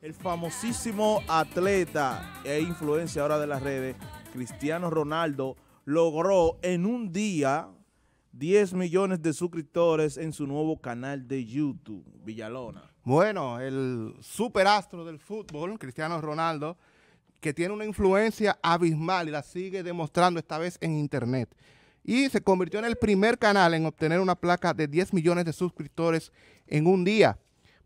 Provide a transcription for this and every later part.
El famosísimo atleta e ahora de las redes, Cristiano Ronaldo, logró en un día 10 millones de suscriptores en su nuevo canal de YouTube, Villalona. Bueno, el superastro del fútbol, Cristiano Ronaldo, que tiene una influencia abismal y la sigue demostrando esta vez en internet. Y se convirtió en el primer canal en obtener una placa de 10 millones de suscriptores en un día.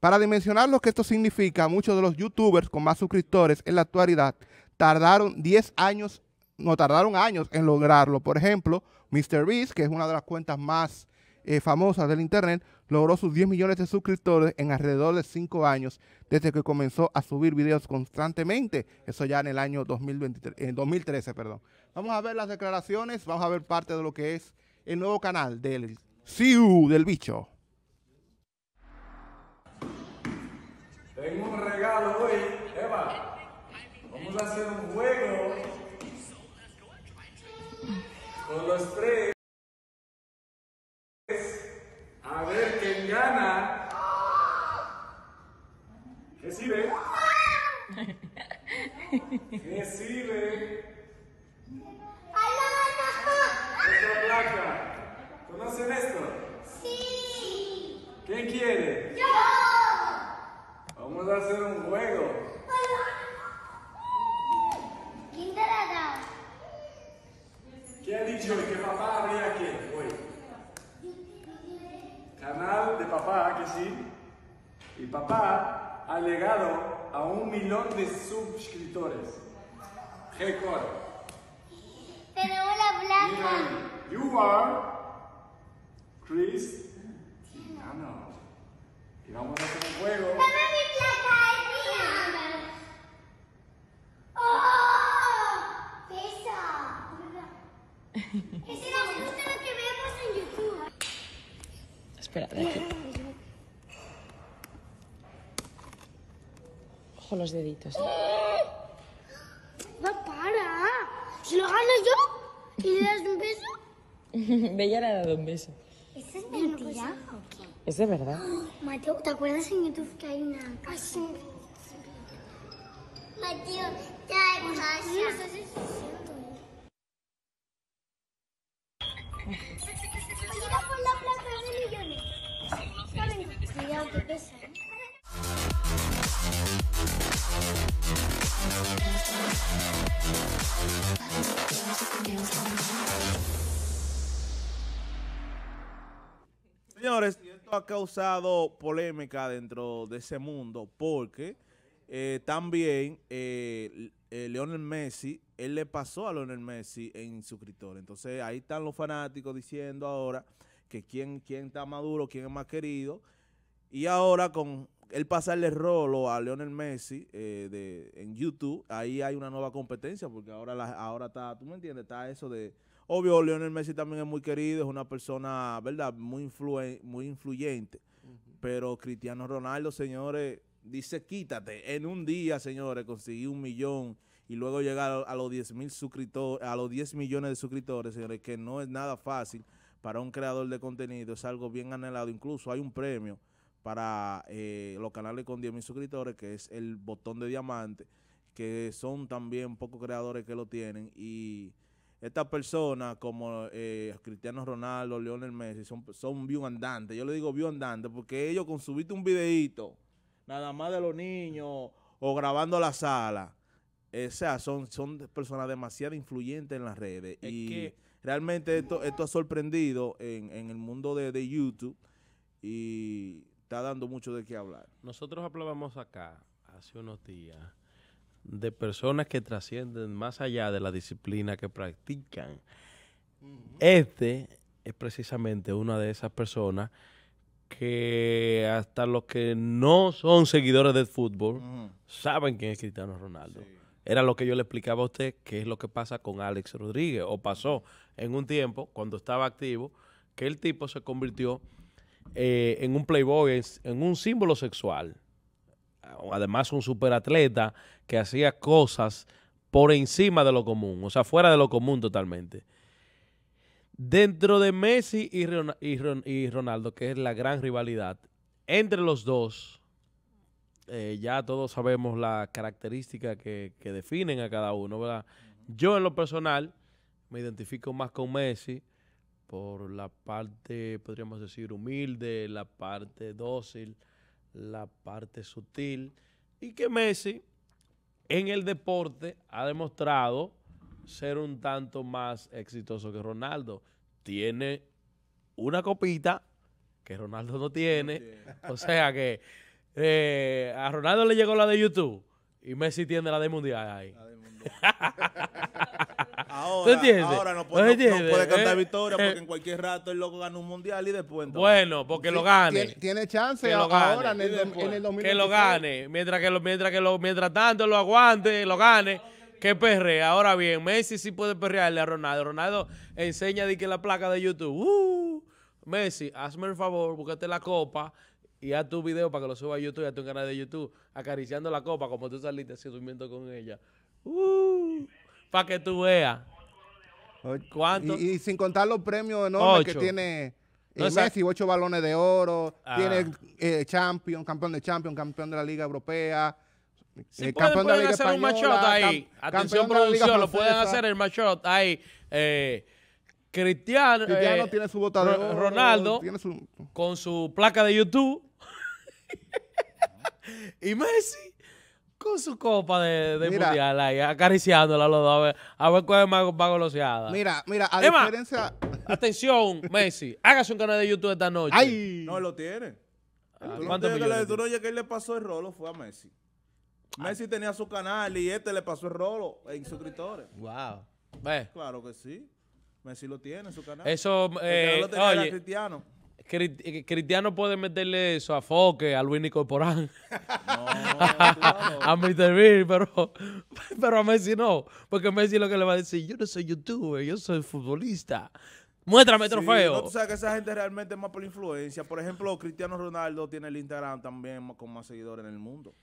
Para dimensionar lo que esto significa, muchos de los youtubers con más suscriptores en la actualidad tardaron 10 años, no tardaron años en lograrlo. Por ejemplo, MrBeast, que es una de las cuentas más eh, famosas del Internet, logró sus 10 millones de suscriptores en alrededor de 5 años desde que comenzó a subir videos constantemente. Eso ya en el año 2023, 2013. Eh, perdón. Vamos a ver las declaraciones, vamos a ver parte de lo que es el nuevo canal del C.U. del bicho. Tengo un regalo hoy, Eva. Vamos a hacer un juego con los tres. pintores. Record. la blanca. You are Chris... Cristiano. Y vamos a hacer un juego. Dame mi placa, es mía. ¡Oh! Pesa. Ese era justo lo que vemos en YouTube. Espera, aquí. Ojo los deditos. ¿eh? Bella le ha dado un beso. es mentira? verdad. Mateo, ¿te acuerdas en YouTube que hay una casa? Ah, Mateo, ya hay ¿eh? la de millones. que Señores, esto ha causado polémica dentro de ese mundo porque eh, también eh, eh Leonel Messi, él le pasó a Leonel Messi en suscriptores. Entonces ahí están los fanáticos diciendo ahora que quién, quién está más duro, quién es más querido. Y ahora con él pasarle rolo a Leonel Messi eh, de, en YouTube, ahí hay una nueva competencia, porque ahora la, ahora está, tú me entiendes, está eso de Obvio, Lionel Messi también es muy querido, es una persona, ¿verdad? Muy, muy influyente. Pero Cristiano Ronaldo, señores, dice quítate. En un día, señores, conseguí un millón y luego llegar a los 10 mil suscriptores, a los 10 millones de suscriptores, señores, que no es nada fácil para un creador de contenido, es algo bien anhelado. Incluso hay un premio para eh, los canales con 10 mil suscriptores, que es el botón de diamante, que son también pocos creadores que lo tienen y estas personas como eh, Cristiano Ronaldo, Lionel Messi, son, son view andantes. Yo le digo view andantes porque ellos con subirte un videíto, nada más de los niños o grabando la sala, eh, son, son personas demasiado influyentes en las redes. y realmente esto, esto ha sorprendido en, el mundo de, de YouTube y está dando mucho de qué hablar. Nosotros hablábamos acá hace unos días de personas que trascienden más allá de la disciplina que practican. Este es precisamente una de esas personas que hasta los que no son seguidores del fútbol saben quién es Cristiano Ronaldo. Era lo que yo le explicaba a usted, qué es lo que pasa con Alex Rodríguez, o pasó en un tiempo, cuando estaba activo, que el tipo se convirtió eh, en un playboy, en un símbolo sexual además un superatleta que hacía cosas por encima de lo común, o sea, fuera de lo común totalmente. Dentro de Messi y, Ronaldo, que es la gran rivalidad, entre los dos, eh, ya todos sabemos la característica que, definen a cada uno, ¿verdad? Yo en lo personal me identifico más con Messi por la parte, podríamos decir, humilde, la parte dócil, la parte sutil y que Messi en el deporte ha demostrado ser un tanto más exitoso que Ronaldo. Tiene una copita que Ronaldo no tiene. O sea que eh, a Ronaldo le llegó la de YouTube y Messi tiene la de Mundial La de mundial. ahora, no, puede, cantar eh, victoria porque eh. en cualquier rato el loco gana un mundial y después. Bueno, porque lo gane. Tiene, chance ahora en el, en Que lo gane. Mientras, que mientras, que mientras tanto lo aguante, lo gane. Que perre Ahora bien, Messi sí puede perrearle a Ronaldo. Ronaldo enseña de que la placa de YouTube. Uh, Messi, hazme el favor, búscate la copa y haz tu video para que lo suba a YouTube, a tu canal de YouTube, acariciando la copa como tú saliste un durmiendo con ella. Uh, para que tú veas. Y, sin contar los premios enormes que tiene eh, Messi, ocho balones de oro, ah. tiene eh, champion, campeón de champion, campeón de la Liga Europea. Eh, sí, hacer un machot ahí. Atención, producción, lo pueden hacer el machot ahí. Cristiano, Cristiano tiene su votador Ronaldo con su placa de YouTube. y Messi con su copa de, mundial ahí, acariciándola a los dos, a ver, a ver cuál es más, más goloseada. Mira, mira, a diferencia... Atención, Messi, hágase un canal de YouTube esta noche. No lo tiene. Ah, la ¿Tú, le, que le pasó el rolo, fue a Messi. Ah. Messi tenía su canal y este le pasó el rolo en suscriptores. Wow. Claro que sí. Messi lo tiene en su canal. Eso, eh, lo tenía Cristiano. Eh, Cristiano puede meterle su afoque a Luis porán, No, a Mr. Bill, pero, pero a Messi no. Porque Messi lo que le va a decir, yo no soy youtuber, yo soy futbolista. Muéstrame trofeo. No, tú sabes que esa gente realmente es más por influencia. Por ejemplo, Cristiano Ronaldo tiene el Instagram también con más seguidores en el mundo.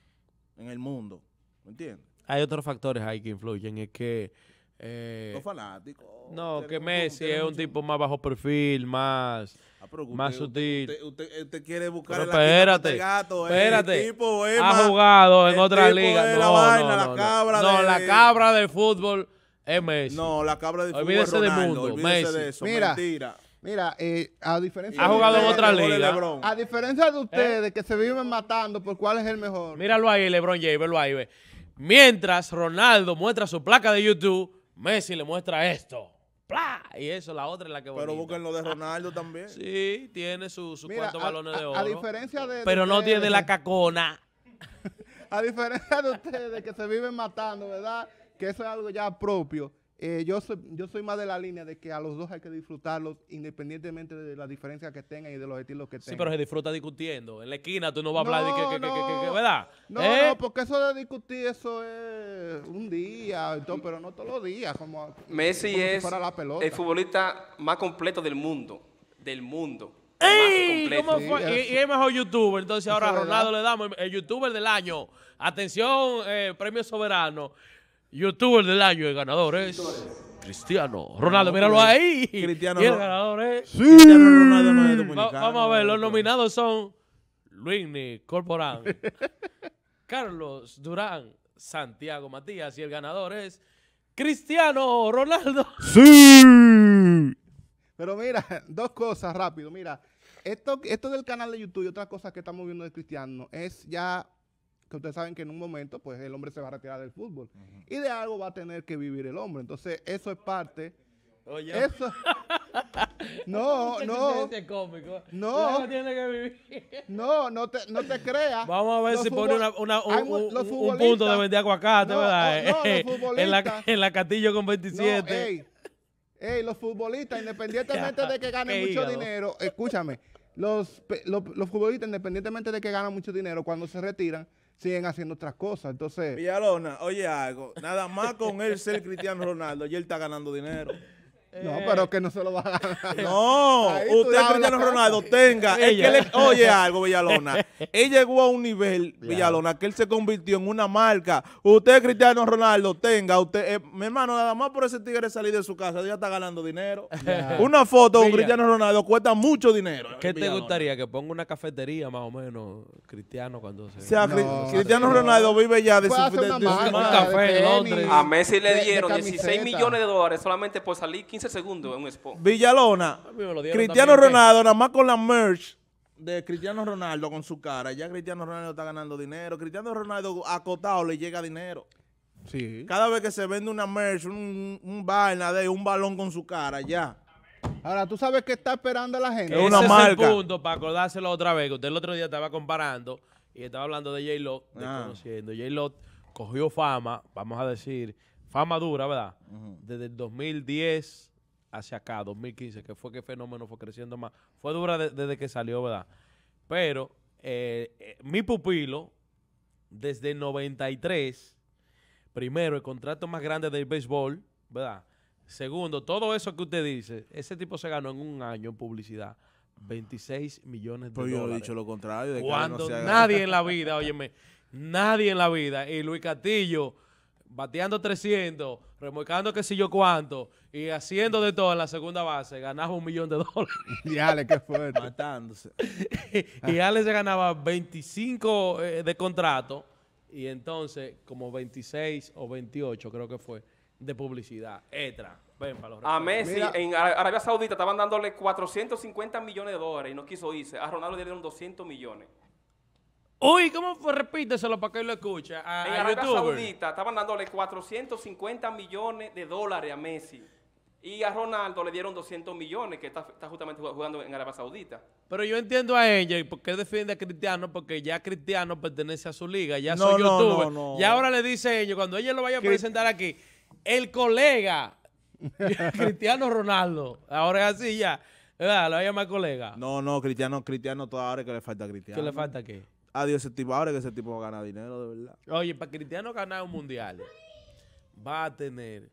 En el mundo. ¿Me entiendes? Hay otros factores ahí que influyen. Es que eh, los No, que Messi es un tipo más bajo perfil, más, ah, más sutil. Usted, quiere buscar el este gato. Espérate. ha jugado en otra liga No, no, no, la cabra no, de... la cabra del fútbol es Messi. No, la cabra del fútbol es Ronaldo. mundo, Messi. de Mira, Mentira. Mira, eh, a diferencia ha jugado en otra liga. A diferencia de ¿Eh? ustedes que se viven matando por cuál es el mejor. Míralo ahí, LeBron James, ahí, ve. Mientras Ronaldo muestra su placa de YouTube Messi le muestra esto. Y eso, la otra es la que Pero busquen lo de Ronaldo también. Sí, tiene sus cuatro balones de oro. A diferencia de. Pero no tiene la cacona. a diferencia de ustedes que se viven matando, ¿verdad? Que eso es algo ya propio. Eh, yo, soy, yo soy más de la línea de que a los dos hay que disfrutarlos independientemente de la diferencia que tengan y de los estilos que tengan. Sí, pero se disfruta discutiendo. En la esquina tú no vas a hablar de que, ¿verdad? No, ¿Eh? no, porque eso de discutir, eso es un día, pero no todos los días. Como, Messi es el futbolista más completo del mundo. Del mundo. ¡Ey! y, es mejor youtuber. Entonces ahora a Ronaldo le damos el, youtuber del año. Atención, eh, premio soberano youtuber del año, el ganador es Cristiano Ronaldo. Míralo ahí. Cristiano y el ganador es sí. Cristiano Ronaldo vamos a ver, los nominados son Luigny Corporán, Carlos Durán, Santiago Matías y el ganador es Cristiano Ronaldo. Sí. Pero mira, dos cosas rápido. Mira, esto, esto del canal de YouTube y otras cosas que estamos viendo de Cristiano es ya que ustedes saben que en un momento pues el hombre se va a retirar del fútbol. Y de algo va a tener que vivir el hombre. Entonces, eso es parte... Oye. Eso... no, no. No. No, no te, no te creas. Vamos a ver si pone un, punto de vender aguacate, ¿verdad? en, la, en la Castillo con 27. Ey, los futbolistas, independientemente de que ganen mucho dinero, escúchame, los, los, los futbolistas, independientemente de que ganan mucho dinero, cuando se retiran, siguen haciendo otras cosas. Entonces. Villalona, oye algo. Nada más con él ser Cristiano Ronaldo, y él está ganando dinero. No, eh, pero que no se lo va a ganar. No, usted, Cristiano Ronaldo, tenga. Es oye algo, Villalona. él llegó a un nivel, Villalona, que él se convirtió en una marca. Usted, Cristiano Ronaldo, tenga. Usted, eh, mi hermano, nada más por ese tigre salir de su casa, ya está ganando dinero. Una foto con Cristiano Ronaldo cuesta mucho dinero. Eh, ¿Qué te gustaría? Que ponga una cafetería más o menos, Cristiano, cuando se. O sea, Cristiano Ronaldo vive ya de su, A Messi le dieron 16 millones de dólares solamente por salir 15 15 segundos en un spot. Villalona, ah, pues, Cristiano Ronaldo, nada más con la merch de Cristiano Ronaldo con su cara. Ya Cristiano Ronaldo está ganando dinero. Cristiano Ronaldo acotado le llega dinero. Sí. Cada vez que se vende una merch, un, un vaina de un balón con su cara, ya. Ahora, ¿tú sabes que está esperando la gente? Es una es el punto, para acordárselo otra vez, que usted el otro día estaba comparando y estaba hablando de J-Lo, ah. Conociendo. J-Lo cogió fama, vamos a decir, fama dura, ¿verdad? Desde el 2010 hacia acá, 2015, que fue que Fenómeno fue creciendo más. Fue dura desde que salió, ¿verdad? Pero eh, eh, mi pupilo, desde el 93, primero, el contrato más grande del béisbol, ¿verdad? Segundo, todo eso que usted dice, ese tipo se ganó en un año en publicidad. 26 millones de Pero dólares. yo he dicho lo contrario. De Cuando nadie en la vida, óyeme, nadie en la vida. Y Luis Castillo bateando 300, remolcando que sé yo cuánto y haciendo de todo en la segunda base, ganaba un millón de dólares. y Ale, qué fuerte. Matándose. y, Ale se ganaba 25 eh, de contrato y entonces como 26 o 28 creo que fue de publicidad. Etra. Ven para los a Messi en Arabia Saudita estaban dándole 450 millones de dólares y no quiso irse. A Ronaldo le dieron 200 millones. Uy, ¿cómo fue? Repíteselo para que lo escuche. en Arabia Saudita estaban dándole 450 millones de dólares a Messi. Y a Ronaldo le dieron 200 millones, que está, justamente jugando en Arabia Saudita. Pero yo entiendo a ella, y por qué defiende a Cristiano? Porque ya Cristiano pertenece a su liga, ya no, soy y ahora le dice a ella, cuando ella lo vaya a presentar aquí, el colega Cristiano Ronaldo, ahora es así ya. lo va a llamar colega. No, no, Cristiano, Cristiano todavía que le falta a Cristiano. ¿Qué le falta qué? Dios ese tipo. Ahora que ese tipo va a dinero, de verdad. Oye, para Cristiano ganar un mundial, va a tener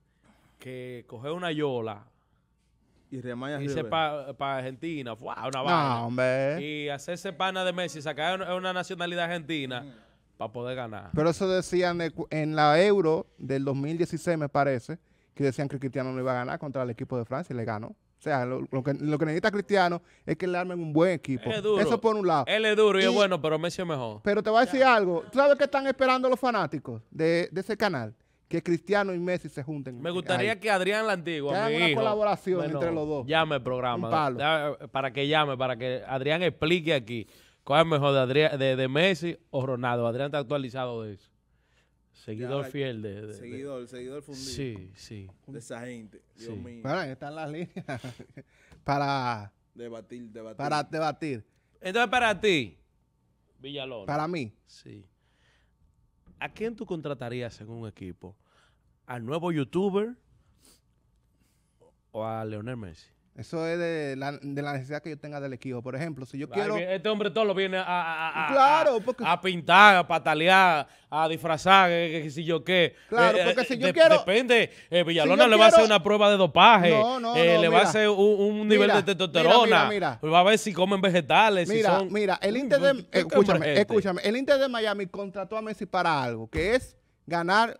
que coger una yola. Y Irse para Argentina. una Y hacerse pana de Messi, sacar una, nacionalidad argentina para poder ganar. Pero eso decían en la Euro del 2016, me parece, que decían que Cristiano no iba a ganar contra el equipo de Francia y le ganó. O sea, lo, que, lo, que, necesita Cristiano es que le armen un buen equipo. Eso por un lado. Él es duro y, es bueno, pero Messi es mejor. Pero te voy a decir algo. ¿Tú sabes qué están esperando los fanáticos de, ese canal? que Cristiano y Messi se junten. Me gustaría que Adrián la que hagan una colaboración entre los dos. Llame el programa. para que llame, para que Adrián explique aquí cuál es mejor de, Adrián, de, de Messi o Ronaldo. Adrián está actualizado de eso. Seguidor fiel de, Seguidor, fundido. Sí, sí. De esa gente. Dios mío. están las líneas para... Debatir, debatir. Para debatir. Entonces, para ti, Villalona. Para mí. Sí. ¿A quién tú contratarías en un equipo? ¿Al nuevo youtuber o a Leonel Messi? Eso es de la, necesidad que yo tenga del equipo. Por ejemplo, si yo quiero... Este hombre todo lo viene a, pintar, a patalear, a disfrazar, si yo qué. Claro, eh, porque eh, si eh, yo quiero... Depende. Villalona le va a hacer una prueba de dopaje. le va a hacer un, nivel de testosterona. Mira, pues va a ver si comen vegetales. Mira, mira, el Inter de... escúchame, escúchame. El Inter de Miami contrató a Messi para algo, que es ganar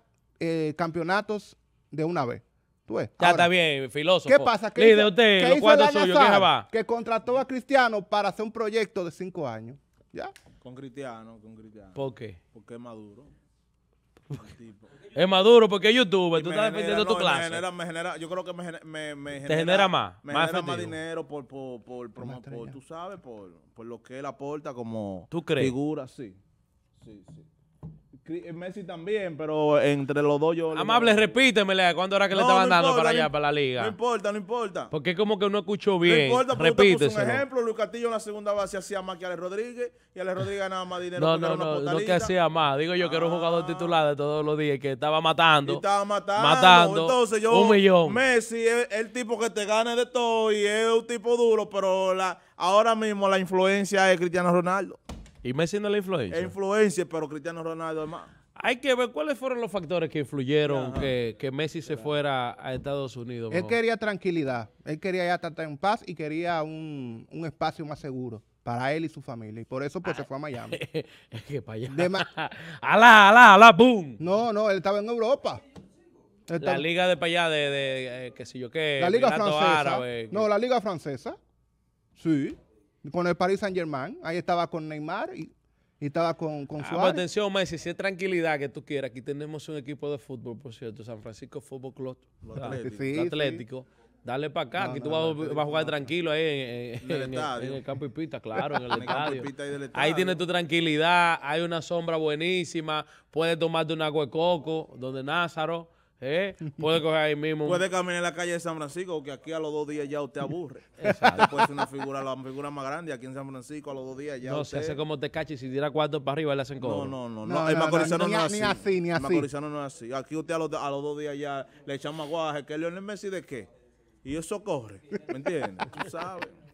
campeonatos de una vez. Ya está bien, filósofo. ¿Qué pasa? ¿Qué Líder, hizo, usted, ¿qué que contrató a Cristiano para hacer un proyecto de cinco años. ¿Ya? Con Cristiano, con Cristiano. ¿Por qué? Porque es maduro. Es maduro porque es youtuber, tú estás defendiendo tu clase. Me genera, yo creo que me, genera, me, genera, Te genera más. Me más más dinero por, por, por, tú sabes, por, por lo que él aporta como figura, sí. Sí, sí. Eh, Messi también, pero entre los dos yo. Amable, repíteme repítemele cuándo era que le estaban dando para allá, para la liga. No importa, no importa. Porque como que uno escuchó bien. No importa, repítese. Un ejemplo, Luis Castillo en la segunda base hacía más que Ale Rodríguez y Ale Rodríguez ganaba más dinero. No, no, no, no que hacía más. Digo yo que era un jugador ah. titular de todos los días que estaba matando. estaba matando. Matando. Entonces yo. Un millón. Messi es el tipo que te gana de todo y es un tipo duro, pero la, ahora mismo la influencia es Cristiano Ronaldo. Y Messi no es la influencia. E influencia, pero Cristiano Ronaldo es más. Hay que ver cuáles fueron los factores que influyeron que, Messi se fuera a Estados Unidos. Él quería tranquilidad, él quería ya estar en paz y quería un, espacio más seguro para él y su familia. Y por eso pues se fue a Miami. es que para allá. De alá, alá, boom. No, no, él estaba en Europa. la liga de para allá de, de, eh, qué sé yo qué. La liga francesa. no, la liga francesa. Sí. Con el Paris Saint Germain, ahí estaba con Neymar y, estaba con, con ah, Suárez. atención, Messi, si es tranquilidad que tú quieras, aquí tenemos un equipo de fútbol, por cierto, San Francisco Fútbol Club Atlético. Dale para acá, aquí tú vas, a jugar tranquilo ahí en, el, campo y pista, claro, en el, estadio. Ahí tienes tu tranquilidad, hay una sombra buenísima, puedes tomarte un agua de coco, donde Názaro. ¿Eh? Puede coger ahí mismo. Puede caminar en la calle de San Francisco, que aquí a los dos días ya usted aburre. Exacto. Después es una figura, la figura más grande aquí en San Francisco, a los dos días ya. No, usted... se hace como te cache si diera cuarto para arriba, le hacen cobro. No, no, no. el macorizano no, es así. Ni así, El macorizano no es así. Aquí usted a los, a los dos días ya le echan maguaje. que Leonel Messi de qué? Y eso corre. ¿Me entiendes? Tú sabes.